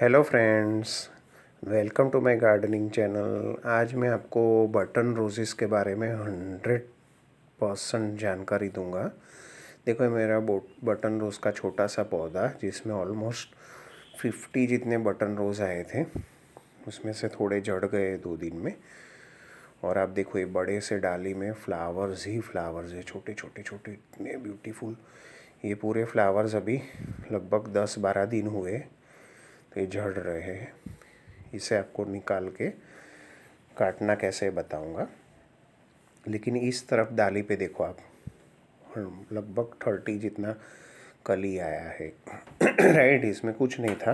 Hello friends welcome to my gardening channel आज मैं आपको बटन रोजेस के बारे में हंड्रेड परसेंट जानकारी दूंगा देखो मेरा बटन रोज़ का छोटा सा पौधा जिसमें ऑलमोस्ट फिफ्टी जितने बटन रोज़ आए थे उसमें से थोड़े जड़ गए दो दिन में और आप देखो ये बड़े से डाली में फ्लावर्स ही फ्लावर्स है छोटे छोटे छोटे इतने ब्यूटीफुल ये पूरे फ्लावर्स अभी लगभग दस बारह दिन हुए तो ये झड़ रहे हैं इसे आपको निकाल के काटना कैसे बताऊंगा लेकिन इस तरफ डाली पे देखो आप लगभग थर्टी जितना कली आया है राइट इसमें कुछ नहीं था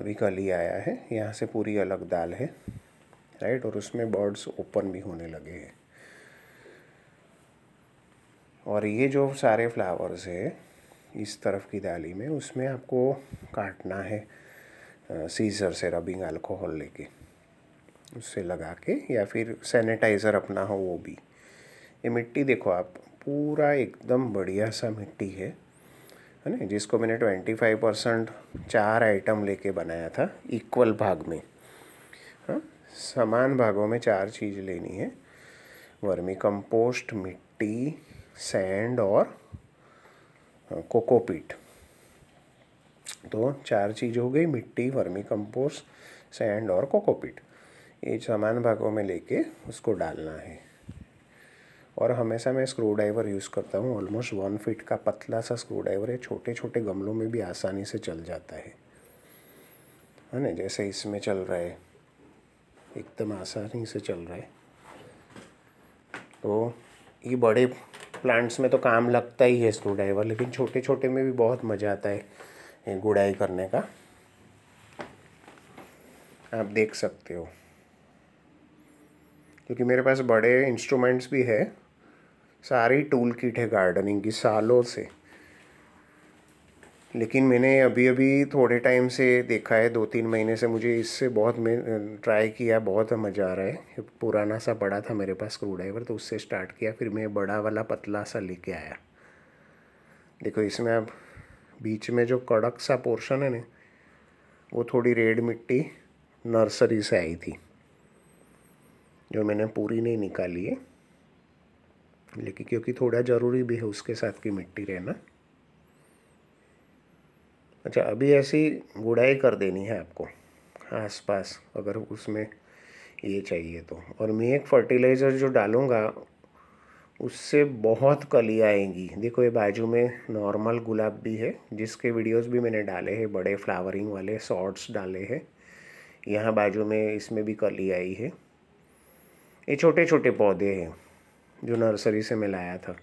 अभी कली आया है यहाँ से पूरी अलग दाल है राइट और उसमें बर्ड्स ओपन भी होने लगे हैं और ये जो सारे फ्लावर्स है इस तरफ की दाली में उसमें आपको काटना है सीज़र से रबिंग अल्कोहल लेके उससे लगा के या फिर सैनिटाइज़र अपना हो वो भी ये मिट्टी देखो आप पूरा एकदम बढ़िया सा मिट्टी है है ना जिसको मैंने ट्वेंटी फाइव परसेंट चार आइटम लेके बनाया था इक्वल भाग में हाँ समान भागों में चार चीज़ लेनी है वर्मी कंपोस्ट मिट्टी सैंड और कोकोपीट हाँ, तो चार चीज़ हो गई मिट्टी वर्मी कंपोस्ट सैंड और कोकोपीट ये समान भागों में लेके उसको डालना है और हमेशा मैं स्क्रू ड्राइवर यूज़ करता हूँ ऑलमोस्ट वन फिट का पतला सा स्क्रू ड्राइवर है छोटे छोटे गमलों में भी आसानी से चल जाता है है ना जैसे इसमें चल रहा है एकदम आसानी से चल रहा है तो ये बड़े प्लांट्स में तो काम लगता ही है स्क्रू ड्राइवर लेकिन छोटे छोटे में भी बहुत मज़ा आता है गुड़ाई करने का आप देख सकते हो क्योंकि मेरे पास बड़े इंस्ट्रूमेंट्स भी है सारी टूल किट है गार्डनिंग की सालों से लेकिन मैंने अभी अभी थोड़े टाइम से देखा है दो तीन महीने से मुझे इससे बहुत मैं ट्राई किया बहुत मज़ा आ रहा है पुराना सा बड़ा था मेरे पास स्क्रू ड्राइवर तो उससे स्टार्ट किया फिर मैं बड़ा वाला पतला सा लेके आया देखो इसमें अब बीच में जो कड़क सा पोर्शन है ना वो थोड़ी रेड मिट्टी नर्सरी से आई थी जो मैंने पूरी नहीं निकाली है लेकिन क्योंकि थोड़ा ज़रूरी भी है उसके साथ की मिट्टी रहना अच्छा अभी ऐसी गुड़ाई कर देनी है आपको आसपास अगर उसमें ये चाहिए तो और मैं एक फर्टिलाइज़र जो डालूँगा उससे बहुत कली आएंगी देखो ये बाजू में नॉर्मल गुलाब भी है जिसके वीडियोस भी मैंने डाले हैं बड़े फ्लावरिंग वाले शॉर्ट्स डाले हैं यहाँ बाजू में इसमें भी कली आई है ये छोटे छोटे पौधे हैं जो नर्सरी से मैं लाया था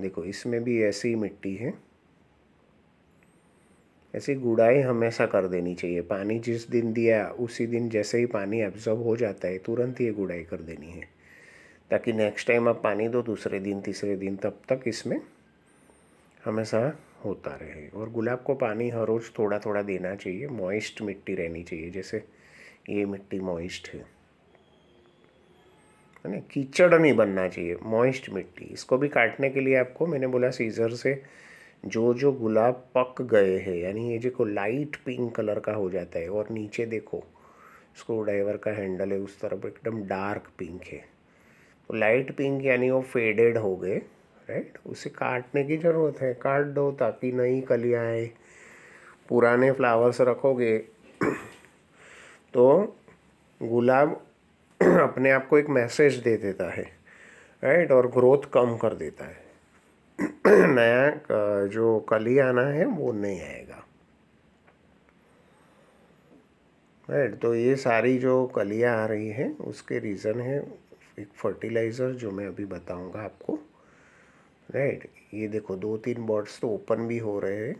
देखो इसमें भी ऐसी मिट्टी है ऐसी गुड़ाई हमेशा कर देनी चाहिए पानी जिस दिन दिया उसी दिन जैसे ही पानी एब्जॉर्ब हो जाता है तुरंत ये गुड़ाई कर देनी है ताकि नेक्स्ट टाइम आप पानी दो दूसरे दिन तीसरे दिन तब तक इसमें हमेशा होता रहे और गुलाब को पानी हर रोज़ थोड़ा थोड़ा देना चाहिए मॉइस्ट मिट्टी रहनी चाहिए जैसे ये मिट्टी मॉइस्ट है है ना कीचड़ नहीं बनना चाहिए मॉइस्ट मिट्टी इसको भी काटने के लिए आपको मैंने बोला सीज़र से जो जो गुलाब पक गए हैं यानी ये जो लाइट पिंक कलर का हो जाता है और नीचे देखो स्क्रू ड्राइवर का हैंडल है उस तरफ एकदम डार्क पिंक है तो लाइट पिंक यानी वो फेडेड हो गए राइट उसे काटने की ज़रूरत है काट दो ताकि नई कलियाँ आए पुराने फ्लावर्स रखोगे तो गुलाब अपने आप को एक मैसेज दे देता है राइट और ग्रोथ कम कर देता है नया जो कली आना है वो नहीं आएगा राइट तो ये सारी जो कलियाँ आ रही हैं उसके रीज़न है एक फर्टिलाइज़र जो मैं अभी बताऊंगा आपको राइट ये देखो दो तीन बॉट्स तो ओपन भी हो रहे हैं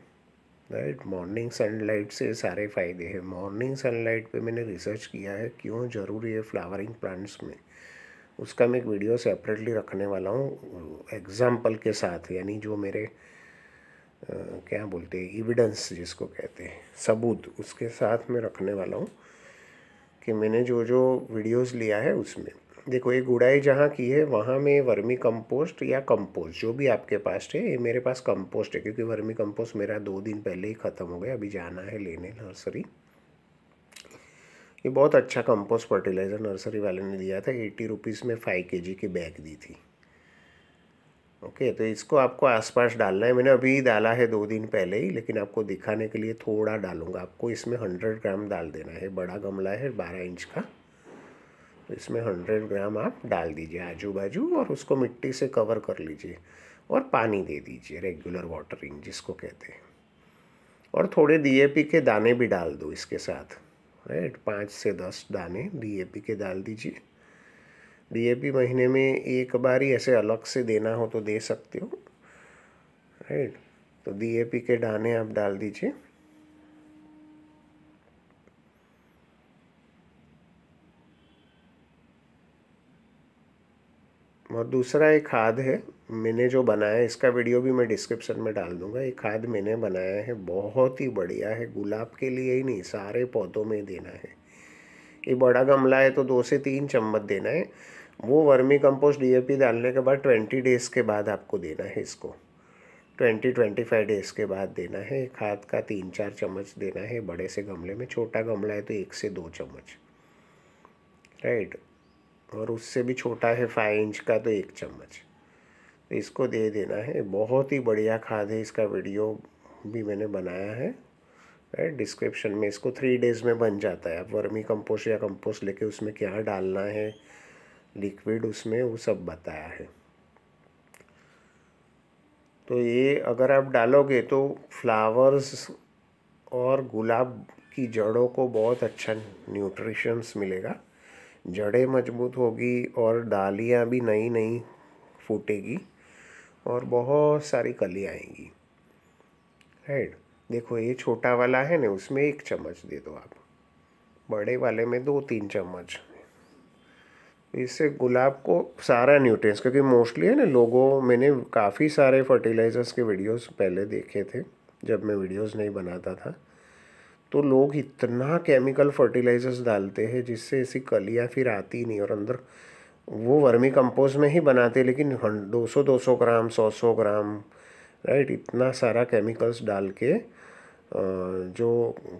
राइट मॉर्निंग सनलाइट से सारे फ़ायदे हैं मॉर्निंग सनलाइट पे मैंने रिसर्च किया है क्यों ज़रूरी है फ्लावरिंग प्लांट्स में उसका मैं एक वीडियो सेपरेटली रखने वाला हूँ एग्ज़ाम्पल के साथ यानी जो मेरे आ, क्या बोलते हैं इविडेंस जिसको कहते हैं सबूत उसके साथ मैं रखने वाला हूँ कि मैंने जो जो वीडियोस लिया है उसमें देखो ये गुड़ाई जहाँ की है वहाँ में वर्मी कंपोस्ट या कंपोस्ट जो भी आपके पास है ये मेरे पास कंपोस्ट है क्योंकि वर्मी कंपोस्ट मेरा दो दिन पहले ही ख़त्म हो गया अभी जाना है लेने नर्सरी ये बहुत अच्छा कंपोस्ट फर्टिलाइज़र नर्सरी वाले ने दिया था एटी रुपीज़ में फाइव के जी की बैग दी थी ओके तो इसको आपको आसपास डालना है मैंने अभी डाला है दो दिन पहले ही लेकिन आपको दिखाने के लिए थोड़ा डालूंगा आपको इसमें हंड्रेड ग्राम डाल देना है बड़ा गमला है बारह इंच का तो इसमें हंड्रेड ग्राम आप डाल दीजिए आजू बाजू और उसको मिट्टी से कवर कर लीजिए और पानी दे दीजिए रेगुलर वाटरिंग जिसको कहते हैं और थोड़े डीएपी के दाने भी डाल दो इसके साथ राइट पाँच से दस दाने डीएपी के डाल दीजिए डीएपी महीने में एक बार ही ऐसे अलग से देना हो तो दे सकते हो राइट तो डीएपी के दाने आप डाल दीजिए और दूसरा एक खाद है मैंने जो बनाया है इसका वीडियो भी मैं डिस्क्रिप्शन में डाल दूंगा ये खाद मैंने बनाया है बहुत ही बढ़िया है गुलाब के लिए ही नहीं सारे पौधों में देना है ये बड़ा गमला है तो दो से तीन चम्मच देना है वो वर्मी कंपोस्ट डीएपी डालने के बाद ट्वेंटी डेज़ के बाद आपको देना है इसको ट्वेंटी ट्वेंटी फाइव डेज़ के बाद देना है खाद का तीन चार चम्मच देना है बड़े से गमले में छोटा गमला है तो एक से दो चम्मच राइट और उससे भी छोटा है फाइव इंच का तो एक चम्मच तो इसको दे देना है बहुत ही बढ़िया खाद है इसका वीडियो भी मैंने बनाया है राइट डिस्क्रिप्शन में इसको थ्री डेज़ में बन जाता है आप वर्मी कंपोस्ट या कंपोस्ट लेके उसमें क्या डालना है लिक्विड उसमें वो सब बताया है तो ये अगर आप डालोगे तो फ्लावर्स और गुलाब की जड़ों को बहुत अच्छा न्यूट्रिशंस मिलेगा जड़ें मजबूत होगी और डालियाँ भी नई नई फूटेगी और बहुत सारी कली आएंगी राइट देखो ये छोटा वाला है ना उसमें एक चम्मच दे दो आप बड़े वाले में दो तीन चम्मच इससे गुलाब को सारा न्यूट्रिएंट्स क्योंकि मोस्टली है ना लोगों मैंने काफ़ी सारे फर्टिलाइज़र्स के वीडियोस पहले देखे थे जब मैं वीडियोस नहीं बनाता था तो लोग इतना केमिकल फर्टिलाइजर्स डालते हैं जिससे ऐसी कलियाँ फिर आती नहीं और अंदर वो वर्मी कंपोज में ही बनाते लेकिन दो सौ दो सौ ग्राम सौ सौ ग्राम राइट इतना सारा केमिकल्स डाल के जो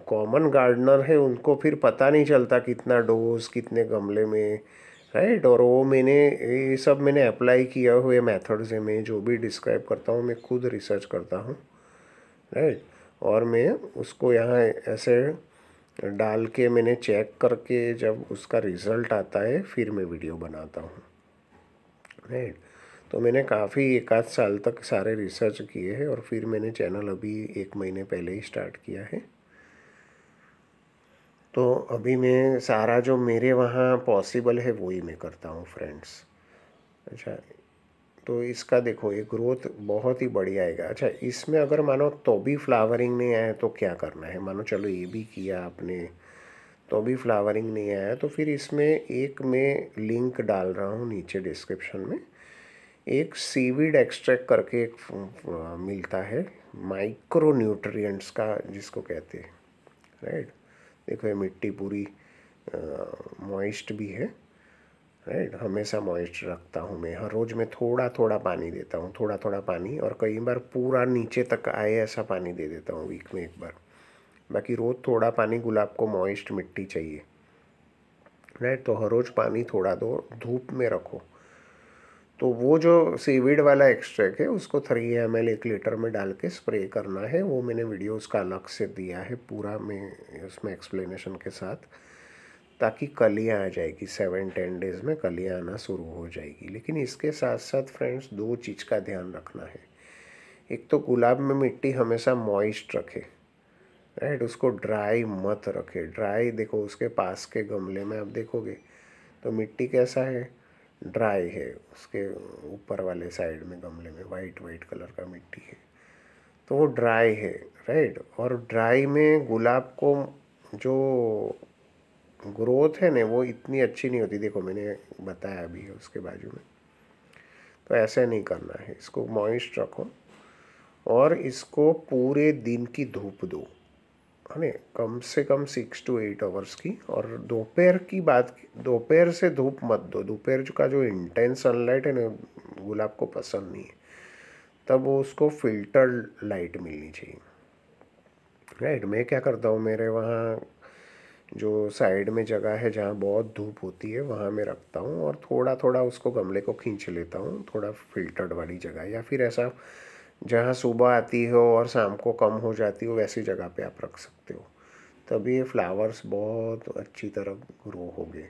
कॉमन गार्डनर है उनको फिर पता नहीं चलता कितना डोज कितने गमले में राइट और वो मैंने ये सब मैंने अप्लाई किया हुए मेथड्स है मैं जो भी डिस्क्राइब करता हूँ मैं खुद रिसर्च करता हूँ राइट और मैं उसको यहाँ ऐसे डाल के मैंने चेक करके जब उसका रिज़ल्ट आता है फिर मैं वीडियो बनाता हूँ राइट तो मैंने काफ़ी एक आध साल तक सारे रिसर्च किए हैं और फिर मैंने चैनल अभी एक महीने पहले ही स्टार्ट किया है तो अभी मैं सारा जो मेरे वहाँ पॉसिबल है वो ही मैं करता हूँ फ्रेंड्स अच्छा तो इसका देखो ये ग्रोथ बहुत ही बढ़िया आएगा अच्छा इसमें अगर मानो तो भी फ्लावरिंग नहीं आया तो क्या करना है मानो चलो ये भी किया आपने तो भी फ्लावरिंग नहीं आया तो फिर इसमें एक मैं लिंक डाल रहा हूँ नीचे डिस्क्रिप्शन में एक सीविड एक्सट्रैक्ट करके एक मिलता है माइक्रो न्यूट्रियट्स का जिसको कहते हैं राइट देखो ये मिट्टी पूरी मॉइस्ट भी है राइट हमेशा मॉइस्चर रखता हूँ मैं हर रोज़ मैं थोड़ा थोड़ा पानी देता हूँ थोड़ा थोड़ा पानी और कई बार पूरा नीचे तक आए ऐसा पानी दे देता हूँ वीक में एक बार बाकी रोज़ थोड़ा पानी गुलाब को मॉइस्ट मिट्टी चाहिए राइट तो हर रोज़ पानी थोड़ा दो धूप में रखो तो वो जो सीविड वाला एक्सट्रैक्ट है उसको थ्री एम एल एक लीटर में डाल के स्प्रे करना है वो मैंने वीडियो उसका अलग से दिया है पूरा मैं उसमें एक्सप्लेनेशन के साथ ताकि कलियाँ आ जाएगी सेवन टेन डेज़ में कलियाँ आना शुरू हो जाएगी लेकिन इसके साथ साथ फ्रेंड्स दो चीज़ का ध्यान रखना है एक तो गुलाब में मिट्टी हमेशा मॉइस्ट रखे राइट उसको ड्राई मत रखे ड्राई देखो उसके पास के गमले में आप देखोगे तो मिट्टी कैसा है ड्राई है उसके ऊपर वाले साइड में गमले में वाइट वाइट कलर का मिट्टी है तो वो ड्राई है राइट और ड्राई में गुलाब को जो ग्रोथ है ना वो इतनी अच्छी नहीं होती देखो मैंने बताया अभी उसके बाजू में तो ऐसा नहीं करना है इसको मॉइस्ट रखो और इसको पूरे दिन की धूप दो है ना कम से कम सिक्स टू एट आवर्स की और दोपहर की बात दोपहर से धूप मत दो दोपहर का जो इंटेंस सनलाइट है ना गुलाब को पसंद नहीं है तब वो उसको फिल्टर लाइट मिलनी चाहिए राइट मैं क्या करता हूँ मेरे वहाँ जो साइड में जगह है जहाँ बहुत धूप होती है वहाँ मैं रखता हूँ और थोड़ा थोड़ा उसको गमले को खींच लेता हूँ थोड़ा फिल्टर्ड वाली जगह या फिर ऐसा जहाँ सुबह आती हो और शाम को कम हो जाती हो वैसी जगह पे आप रख सकते हो तभी ये फ्लावर्स बहुत अच्छी तरह ग्रो होंगे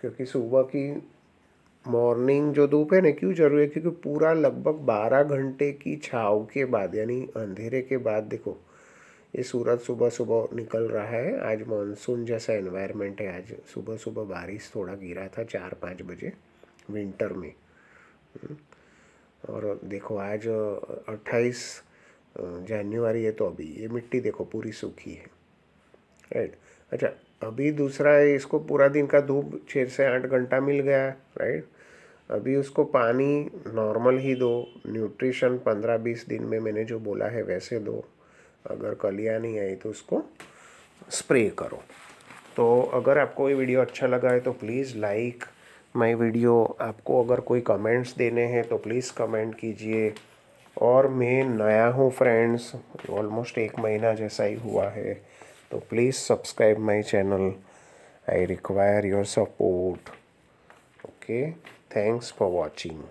क्योंकि सुबह की मॉर्निंग जो धूप है ना क्यों जरूरी है क्योंकि पूरा लगभग बारह घंटे की छाव के बाद यानी अंधेरे के बाद देखो ये सूरज सुबह सुबह निकल रहा है आज मानसून जैसा एनवायरनमेंट है आज सुबह सुबह बारिश थोड़ा गिरा था चार पाँच बजे विंटर में हम्म। और देखो आज अट्ठाईस जनवरी है तो अभी ये मिट्टी देखो पूरी सूखी है राइट अच्छा अभी दूसरा है इसको पूरा दिन का धूप छः से आठ घंटा मिल गया राइट अभी उसको पानी नॉर्मल ही दो न्यूट्रिशन पंद्रह बीस दिन में मैंने जो बोला है वैसे दो अगर कलिया नहीं आई तो उसको स्प्रे करो तो अगर आपको ये वीडियो अच्छा लगा है तो प्लीज़ लाइक माय वीडियो आपको अगर कोई कमेंट्स देने हैं तो प्लीज़ कमेंट कीजिए और मैं नया हूँ फ्रेंड्स ऑलमोस्ट एक महीना जैसा ही हुआ है तो please subscribe my channel I require your support okay thanks for watching